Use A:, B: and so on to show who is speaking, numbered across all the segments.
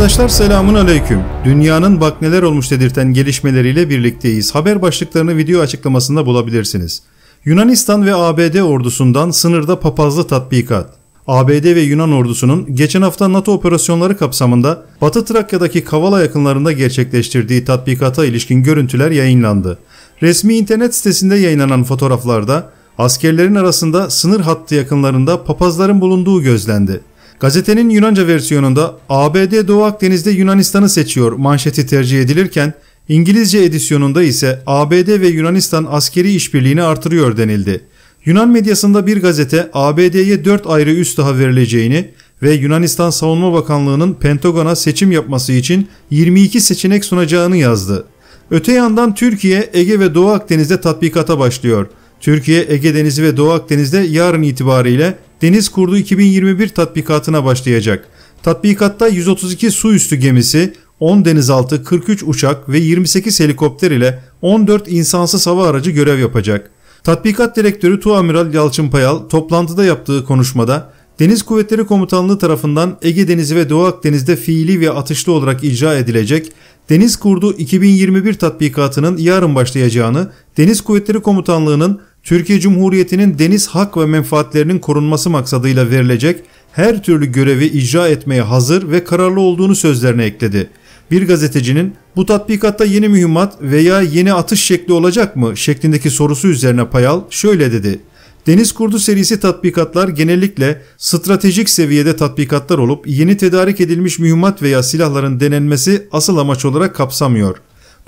A: Arkadaşlar
B: selamun aleyküm. Dünyanın bak neler olmuş dedirten gelişmeleriyle birlikteyiz. Haber başlıklarını video açıklamasında bulabilirsiniz. Yunanistan ve ABD ordusundan sınırda papazlı tatbikat. ABD ve Yunan ordusunun geçen hafta NATO operasyonları kapsamında Batı Trakya'daki Kavala yakınlarında gerçekleştirdiği tatbikata ilişkin görüntüler yayınlandı. Resmi internet sitesinde yayınlanan fotoğraflarda askerlerin arasında sınır hattı yakınlarında papazların bulunduğu gözlendi. Gazetenin Yunanca versiyonunda ABD Doğu Akdeniz'de Yunanistan'ı seçiyor manşeti tercih edilirken İngilizce edisyonunda ise ABD ve Yunanistan askeri işbirliğini artırıyor denildi. Yunan medyasında bir gazete ABD'ye 4 ayrı üst daha verileceğini ve Yunanistan Savunma Bakanlığı'nın Pentagon'a seçim yapması için 22 seçenek sunacağını yazdı. Öte yandan Türkiye Ege ve Doğu Akdeniz'de tatbikata başlıyor. Türkiye Ege Denizi ve Doğu Akdeniz'de yarın itibariyle Deniz Kurdu 2021 tatbikatına başlayacak. Tatbikatta 132 su üstü gemisi, 10 denizaltı, 43 uçak ve 28 helikopter ile 14 insansız hava aracı görev yapacak. Tatbikat direktörü Tuamiral Yalçın Payal toplantıda yaptığı konuşmada Deniz Kuvvetleri Komutanlığı tarafından Ege Denizi ve Doğu Akdeniz'de fiili ve atışlı olarak icra edilecek Deniz Kurdu 2021 tatbikatının yarın başlayacağını, Deniz Kuvvetleri Komutanlığı'nın Türkiye Cumhuriyeti'nin deniz hak ve menfaatlerinin korunması maksadıyla verilecek her türlü görevi icra etmeye hazır ve kararlı olduğunu sözlerine ekledi. Bir gazetecinin bu tatbikatta yeni mühimmat veya yeni atış şekli olacak mı şeklindeki sorusu üzerine Payal şöyle dedi. Deniz kurdu serisi tatbikatlar genellikle stratejik seviyede tatbikatlar olup yeni tedarik edilmiş mühimmat veya silahların denenmesi asıl amaç olarak kapsamıyor.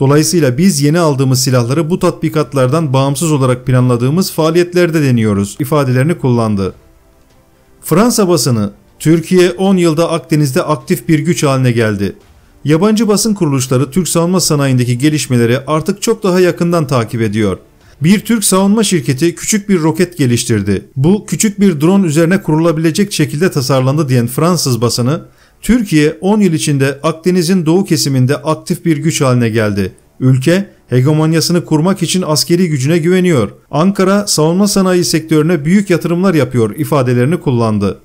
B: Dolayısıyla biz yeni aldığımız silahları bu tatbikatlardan bağımsız olarak planladığımız faaliyetlerde deniyoruz ifadelerini kullandı. Fransa basını Türkiye 10 yılda Akdeniz'de aktif bir güç haline geldi. Yabancı basın kuruluşları Türk savunma sanayindeki gelişmeleri artık çok daha yakından takip ediyor. Bir Türk savunma şirketi küçük bir roket geliştirdi. Bu küçük bir drone üzerine kurulabilecek şekilde tasarlandı diyen Fransız basını Türkiye 10 yıl içinde Akdeniz'in doğu kesiminde aktif bir güç haline geldi. Ülke hegemonyasını kurmak için askeri gücüne güveniyor. Ankara savunma sanayi sektörüne büyük yatırımlar yapıyor ifadelerini kullandı.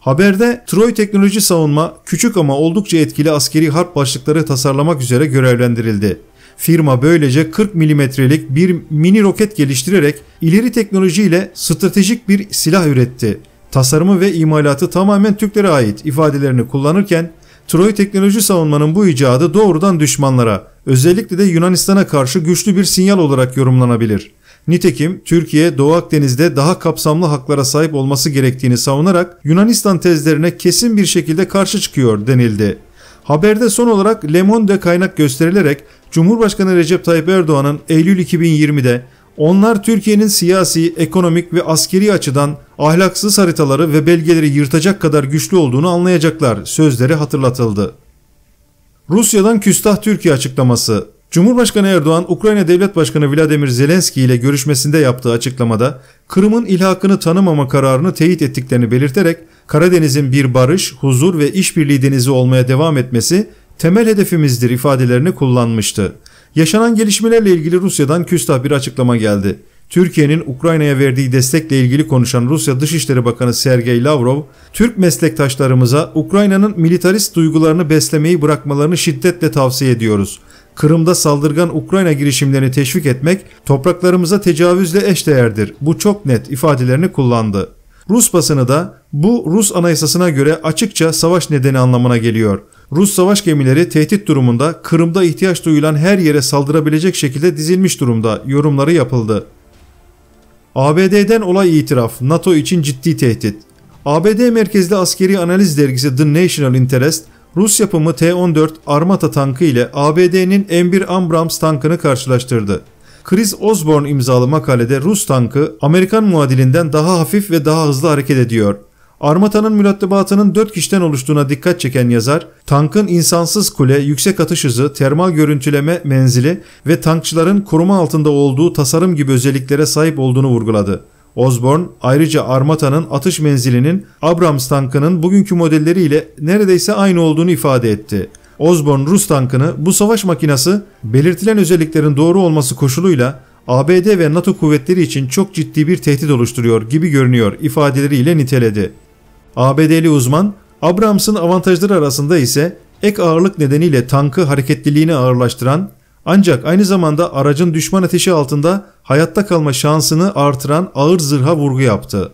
B: Haberde Troy Teknoloji Savunma küçük ama oldukça etkili askeri harp başlıkları tasarlamak üzere görevlendirildi. Firma böylece 40 milimetrelik bir mini roket geliştirerek ileri teknolojiyle stratejik bir silah üretti tasarımı ve imalatı tamamen Türklere ait ifadelerini kullanırken Troy teknoloji savunmanın bu icadı doğrudan düşmanlara, özellikle de Yunanistan'a karşı güçlü bir sinyal olarak yorumlanabilir. Nitekim Türkiye Doğu Akdeniz'de daha kapsamlı haklara sahip olması gerektiğini savunarak Yunanistan tezlerine kesin bir şekilde karşı çıkıyor denildi. Haberde son olarak Lemon de kaynak gösterilerek Cumhurbaşkanı Recep Tayyip Erdoğan'ın Eylül 2020'de onlar Türkiye'nin siyasi, ekonomik ve askeri açıdan ahlaksız haritaları ve belgeleri yırtacak kadar güçlü olduğunu anlayacaklar sözleri hatırlatıldı. Rusya'dan küstah Türkiye açıklaması Cumhurbaşkanı Erdoğan, Ukrayna Devlet Başkanı Vladimir Zelenski ile görüşmesinde yaptığı açıklamada Kırım'ın ilhakını tanımama kararını teyit ettiklerini belirterek Karadeniz'in bir barış, huzur ve işbirliği denizi olmaya devam etmesi temel hedefimizdir ifadelerini kullanmıştı. Yaşanan gelişmelerle ilgili Rusya'dan küstah bir açıklama geldi. Türkiye'nin Ukrayna'ya verdiği destekle ilgili konuşan Rusya Dışişleri Bakanı Sergey Lavrov, Türk meslektaşlarımıza Ukrayna'nın militarist duygularını beslemeyi bırakmalarını şiddetle tavsiye ediyoruz. Kırım'da saldırgan Ukrayna girişimlerini teşvik etmek topraklarımıza tecavüzle eşdeğerdir. Bu çok net ifadelerini kullandı. Rus basını da bu Rus anayasasına göre açıkça savaş nedeni anlamına geliyor. Rus savaş gemileri tehdit durumunda Kırım'da ihtiyaç duyulan her yere saldırabilecek şekilde dizilmiş durumda yorumları yapıldı. ABD'den olay itiraf, NATO için ciddi tehdit. ABD merkezli askeri analiz dergisi The National Interest, Rus yapımı T-14 Armata tankı ile ABD'nin M1 Abrams tankını karşılaştırdı. Chris Osborne imzalı makalede Rus tankı Amerikan muadilinden daha hafif ve daha hızlı hareket ediyor. Armatanın mürettebatının 4 kişiden oluştuğuna dikkat çeken yazar, tankın insansız kule, yüksek atış hızı, termal görüntüleme menzili ve tankçıların koruma altında olduğu tasarım gibi özelliklere sahip olduğunu vurguladı. Osborne ayrıca Armata'nın atış menzilinin Abrams tankının bugünkü modelleriyle neredeyse aynı olduğunu ifade etti. Osborne Rus tankını bu savaş makinası belirtilen özelliklerin doğru olması koşuluyla ABD ve NATO kuvvetleri için çok ciddi bir tehdit oluşturuyor gibi görünüyor ifadeleriyle niteledi. ABD'li uzman Abrams'ın avantajları arasında ise ek ağırlık nedeniyle tankı hareketliliğini ağırlaştıran ancak aynı zamanda aracın düşman ateşi altında hayatta kalma şansını artıran ağır zırha vurgu yaptı.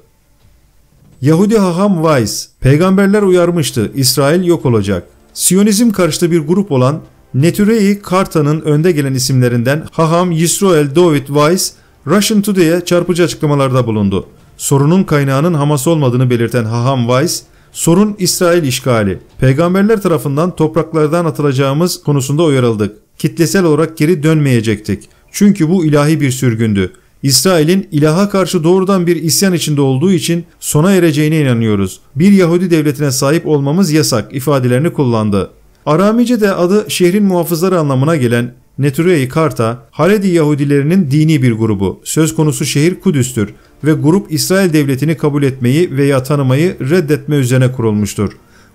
B: Yahudi haham Weiss, peygamberler uyarmıştı, İsrail yok olacak. Siyonizm karşıtı bir grup olan Neturei Karta'nın önde gelen isimlerinden haham Yisroel David Weiss, Russian Today'e çarpıcı açıklamalarda bulundu sorunun kaynağının Hamas olmadığını belirten Haham Weiss, sorun İsrail işgali. Peygamberler tarafından topraklardan atılacağımız konusunda uyarıldık. Kitlesel olarak geri dönmeyecektik. Çünkü bu ilahi bir sürgündü. İsrail'in ilaha karşı doğrudan bir isyan içinde olduğu için sona ereceğine inanıyoruz. Bir Yahudi devletine sahip olmamız yasak ifadelerini kullandı. Aramice'de adı şehrin muhafızları anlamına gelen Neturei Karta, Haredi Yahudilerinin dini bir grubu. Söz konusu şehir Kudüs'tür ve grup İsrail devletini kabul etmeyi veya tanımayı reddetme üzerine kurulmuştur.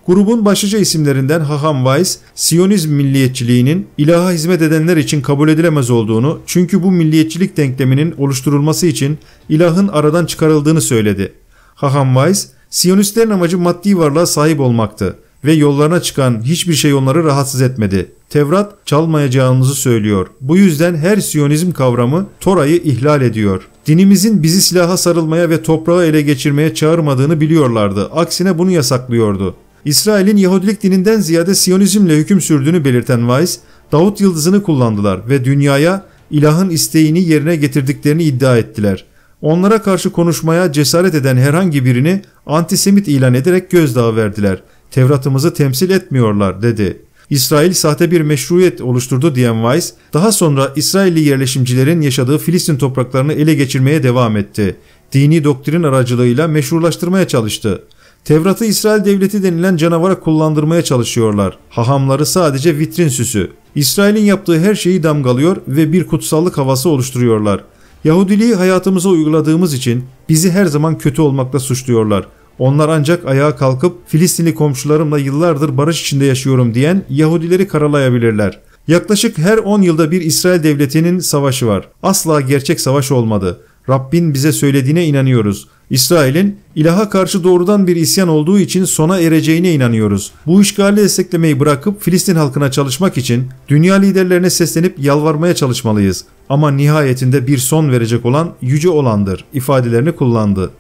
B: Grubun başlıca isimlerinden Haham Weiss, Siyonizm milliyetçiliğinin ilaha hizmet edenler için kabul edilemez olduğunu çünkü bu milliyetçilik denkleminin oluşturulması için ilahın aradan çıkarıldığını söyledi. Haham Weiss, Siyonistlerin amacı maddi varlığa sahip olmaktı ve yollarına çıkan hiçbir şey onları rahatsız etmedi. Tevrat çalmayacağımızı söylüyor. Bu yüzden her Siyonizm kavramı Tora'yı ihlal ediyor. Dinimizin bizi silaha sarılmaya ve toprağı ele geçirmeye çağırmadığını biliyorlardı. Aksine bunu yasaklıyordu. İsrail'in Yahudilik dininden ziyade Siyonizmle hüküm sürdüğünü belirten Weiss, Davut yıldızını kullandılar ve dünyaya ilahın isteğini yerine getirdiklerini iddia ettiler. Onlara karşı konuşmaya cesaret eden herhangi birini antisemit ilan ederek gözdağı verdiler.'' Tevrat'ımızı temsil etmiyorlar dedi. İsrail sahte bir meşruiyet oluşturdu diyen Weiss, daha sonra İsrailli yerleşimcilerin yaşadığı Filistin topraklarını ele geçirmeye devam etti. Dini doktrin aracılığıyla meşrulaştırmaya çalıştı. Tevrat'ı İsrail devleti denilen canavara kullandırmaya çalışıyorlar. Hahamları sadece vitrin süsü. İsrail'in yaptığı her şeyi damgalıyor ve bir kutsallık havası oluşturuyorlar. Yahudiliği hayatımıza uyguladığımız için bizi her zaman kötü olmakla suçluyorlar. Onlar ancak ayağa kalkıp Filistinli komşularımla yıllardır barış içinde yaşıyorum diyen Yahudileri karalayabilirler. Yaklaşık her 10 yılda bir İsrail devletinin savaşı var. Asla gerçek savaş olmadı. Rabbin bize söylediğine inanıyoruz. İsrail'in ilaha karşı doğrudan bir isyan olduğu için sona ereceğine inanıyoruz. Bu işgali desteklemeyi bırakıp Filistin halkına çalışmak için dünya liderlerine seslenip yalvarmaya çalışmalıyız. Ama nihayetinde bir son verecek olan yüce olandır ifadelerini kullandı.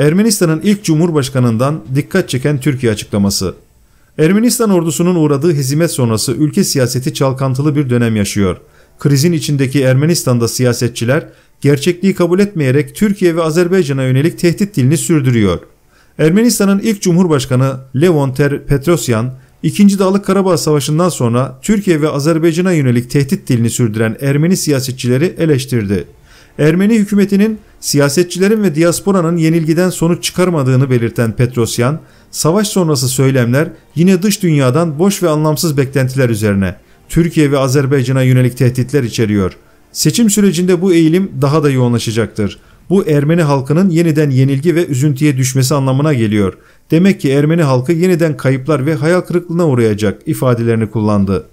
B: Ermenistan'ın ilk cumhurbaşkanından dikkat çeken Türkiye açıklaması. Ermenistan ordusunun uğradığı hezimet sonrası ülke siyaseti çalkantılı bir dönem yaşıyor. Krizin içindeki Ermenistan'da siyasetçiler gerçekliği kabul etmeyerek Türkiye ve Azerbaycan'a yönelik tehdit dilini sürdürüyor. Ermenistan'ın ilk cumhurbaşkanı Levon Ter Petrosyan, 2. Dağlık Karabağ Savaşı'ndan sonra Türkiye ve Azerbaycan'a yönelik tehdit dilini sürdüren Ermeni siyasetçileri eleştirdi. Ermeni hükümetinin Siyasetçilerin ve diasporanın yenilgiden sonuç çıkarmadığını belirten Petrosyan, savaş sonrası söylemler yine dış dünyadan boş ve anlamsız beklentiler üzerine Türkiye ve Azerbaycan'a yönelik tehditler içeriyor. Seçim sürecinde bu eğilim daha da yoğunlaşacaktır. Bu Ermeni halkının yeniden yenilgi ve üzüntüye düşmesi anlamına geliyor. Demek ki Ermeni halkı yeniden kayıplar ve hayal kırıklığına uğrayacak ifadelerini kullandı.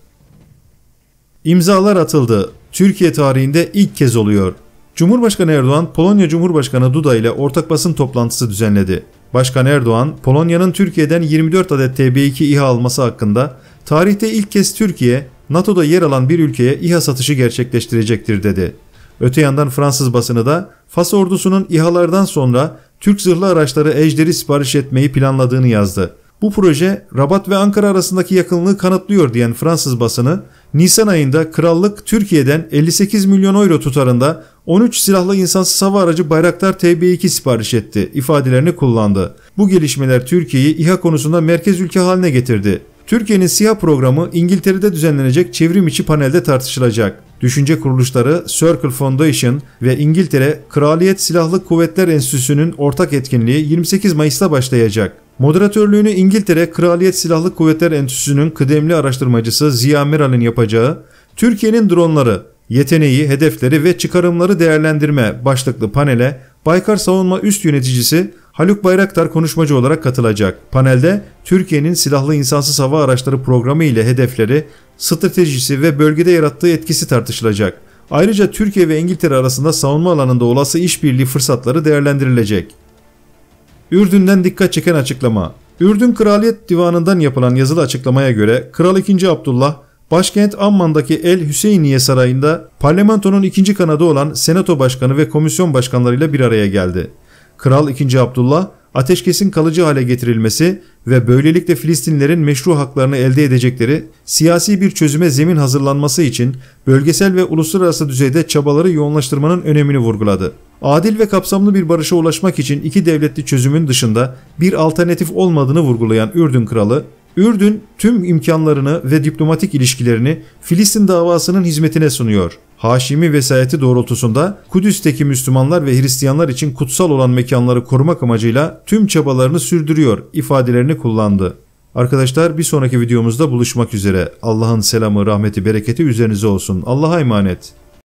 B: İmzalar atıldı. Türkiye tarihinde ilk kez oluyor. Cumhurbaşkanı Erdoğan, Polonya Cumhurbaşkanı Duda ile ortak basın toplantısı düzenledi. Başkan Erdoğan, Polonya'nın Türkiye'den 24 adet TB2 İHA alması hakkında tarihte ilk kez Türkiye, NATO'da yer alan bir ülkeye İHA satışı gerçekleştirecektir dedi. Öte yandan Fransız basını da Fas ordusunun İHA'lardan sonra Türk zırhlı araçları Ejder'i sipariş etmeyi planladığını yazdı. Bu proje Rabat ve Ankara arasındaki yakınlığı kanıtlıyor diyen Fransız basını Nisan ayında krallık Türkiye'den 58 milyon euro tutarında 13 silahlı insansız hava aracı Bayraktar TB2 sipariş etti ifadelerini kullandı. Bu gelişmeler Türkiye'yi İHA konusunda merkez ülke haline getirdi. Türkiye'nin SİHA programı İngiltere'de düzenlenecek çevrim içi panelde tartışılacak. Düşünce kuruluşları Circle Foundation ve İngiltere Kraliyet Silahlı Kuvvetler Enstitüsü'nün ortak etkinliği 28 Mayıs'ta başlayacak. Moderatörlüğünü İngiltere Kraliyet Silahlı Kuvvetler Enstitüsü'nün kıdemli araştırmacısı Ziya Meral'in yapacağı Türkiye'nin dronları Yeteneği, hedefleri ve çıkarımları değerlendirme başlıklı panele Baykar Savunma Üst Yöneticisi Haluk Bayraktar konuşmacı olarak katılacak. Panelde Türkiye'nin silahlı insansız hava araçları programı ile hedefleri, stratejisi ve bölgede yarattığı etkisi tartışılacak. Ayrıca Türkiye ve İngiltere arasında savunma alanında olası işbirliği fırsatları değerlendirilecek. Ürdün'den dikkat çeken açıklama. Ürdün Kraliyet Divanı'ndan yapılan yazılı açıklamaya göre Kral 2. Abdullah Başkent Amman'daki El Hüseyniye Sarayı'nda parlamentonun ikinci kanadı olan senato başkanı ve komisyon başkanlarıyla bir araya geldi. Kral 2. Abdullah ateşkesin kalıcı hale getirilmesi ve böylelikle Filistinlerin meşru haklarını elde edecekleri siyasi bir çözüme zemin hazırlanması için bölgesel ve uluslararası düzeyde çabaları yoğunlaştırmanın önemini vurguladı. Adil ve kapsamlı bir barışa ulaşmak için iki devletli çözümün dışında bir alternatif olmadığını vurgulayan Ürdün kralı, Ürdün tüm imkanlarını ve diplomatik ilişkilerini Filistin davasının hizmetine sunuyor. Haşimi vesayeti doğrultusunda Kudüs'teki Müslümanlar ve Hristiyanlar için kutsal olan mekanları korumak amacıyla tüm çabalarını sürdürüyor ifadelerini kullandı. Arkadaşlar bir sonraki videomuzda buluşmak üzere. Allah'ın selamı, rahmeti, bereketi üzerinize olsun. Allah'a emanet.